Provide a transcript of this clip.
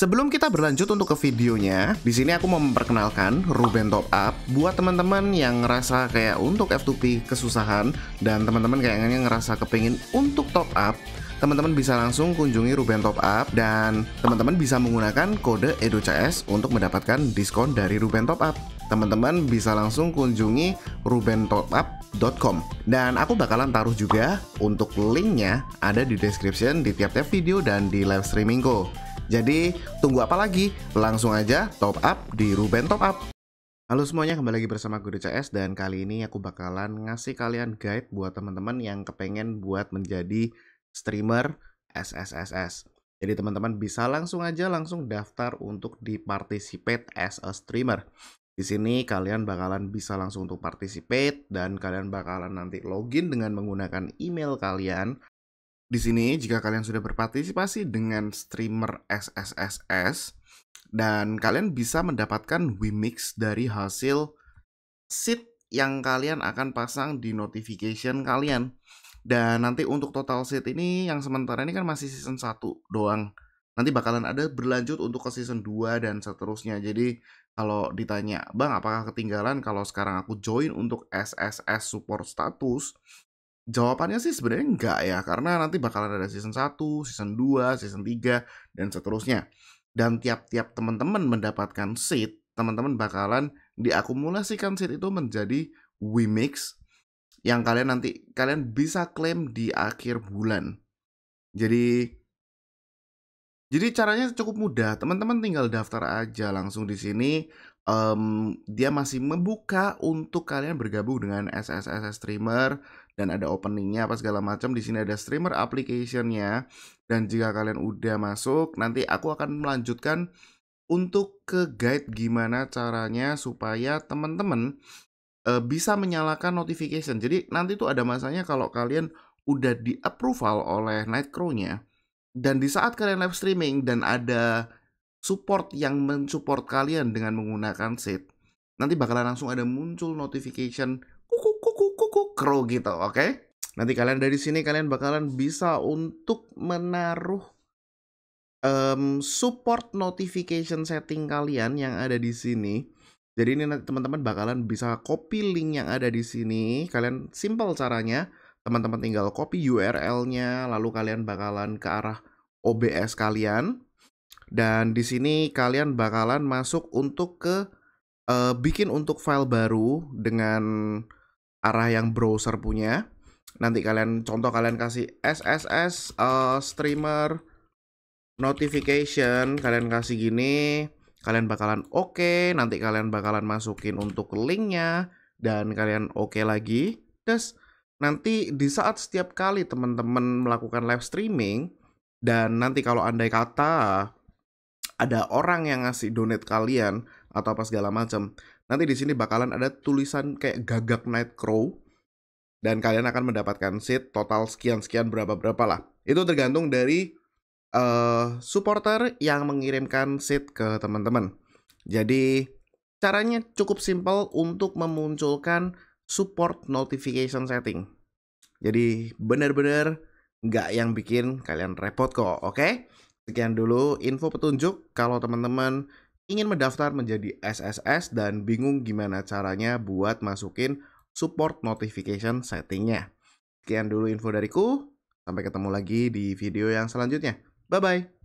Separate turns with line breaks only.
Sebelum kita berlanjut untuk ke videonya, di sini aku mau memperkenalkan Ruben Top Up buat teman-teman yang ngerasa kayak untuk F2P kesusahan dan teman-teman kayaknya ngerasa kepingin untuk top up, teman-teman bisa langsung kunjungi Ruben Top Up dan teman-teman bisa menggunakan kode EDOCS untuk mendapatkan diskon dari Ruben Top Up. Teman-teman bisa langsung kunjungi rubentopup.com dan aku bakalan taruh juga untuk linknya ada di description di tiap-tiap video dan di live streamingku. Jadi tunggu apa lagi? Langsung aja top up di Ruben Top Up. Halo semuanya, kembali lagi bersama Guru CS dan kali ini aku bakalan ngasih kalian guide buat teman-teman yang kepengen buat menjadi streamer SSSS. Jadi teman-teman bisa langsung aja langsung daftar untuk di participate as a streamer. Di sini kalian bakalan bisa langsung untuk participate dan kalian bakalan nanti login dengan menggunakan email kalian di sini, jika kalian sudah berpartisipasi dengan streamer SSSS, dan kalian bisa mendapatkan Wimix dari hasil seat yang kalian akan pasang di notification kalian. Dan nanti untuk total seat ini yang sementara ini kan masih season 1 doang. Nanti bakalan ada berlanjut untuk ke season 2 dan seterusnya. Jadi kalau ditanya, Bang apakah ketinggalan kalau sekarang aku join untuk SSS support status, Jawabannya sih sebenarnya enggak ya, karena nanti bakalan ada season 1, season 2, season 3, dan seterusnya. Dan tiap-tiap teman-teman mendapatkan seat, teman-teman bakalan diakumulasikan seat itu menjadi WeMix yang kalian nanti kalian bisa klaim di akhir bulan. Jadi jadi caranya cukup mudah. Teman-teman tinggal daftar aja langsung di sini. Um, dia masih membuka untuk kalian bergabung dengan SSSS streamer dan ada openingnya apa segala macam. Di sini ada streamer applicationnya dan jika kalian udah masuk, nanti aku akan melanjutkan untuk ke guide gimana caranya supaya teman-teman e, bisa menyalakan notification. Jadi nanti tuh ada masanya kalau kalian udah di approval oleh Nightcrow-nya dan di saat kalian live streaming dan ada support yang mensupport kalian dengan menggunakan seed nanti bakalan langsung ada muncul notification kuku kuku kuku kru gitu, oke? Okay? Nanti kalian dari sini kalian bakalan bisa untuk menaruh um, support notification setting kalian yang ada di sini. Jadi ini nanti teman-teman bakalan bisa copy link yang ada di sini. Kalian simple caranya, teman-teman tinggal copy URL-nya lalu kalian bakalan ke arah OBS kalian. Dan di sini kalian bakalan masuk untuk ke uh, bikin untuk file baru dengan arah yang browser punya. Nanti kalian contoh kalian kasih SSS uh, eh, streamer notification, kalian kasih gini, kalian bakalan oke, okay, nanti kalian bakalan masukin untuk linknya dan kalian oke okay lagi. Terus nanti di saat setiap kali teman-teman melakukan live streaming dan nanti kalau andai kata ada orang yang ngasih donate kalian atau apa segala macam, Nanti di sini bakalan ada tulisan kayak gagak night crow dan kalian akan mendapatkan seat total sekian-sekian berapa-berapa lah. Itu tergantung dari uh, supporter yang mengirimkan seat ke teman-teman. Jadi caranya cukup simpel untuk memunculkan support notification setting. Jadi benar-benar nggak yang bikin kalian repot kok, oke? Okay? Sekian dulu info petunjuk. Kalau teman-teman ingin mendaftar menjadi SSS dan bingung gimana caranya buat masukin support notification settingnya. Sekian dulu info dariku, sampai ketemu lagi di video yang selanjutnya. Bye-bye!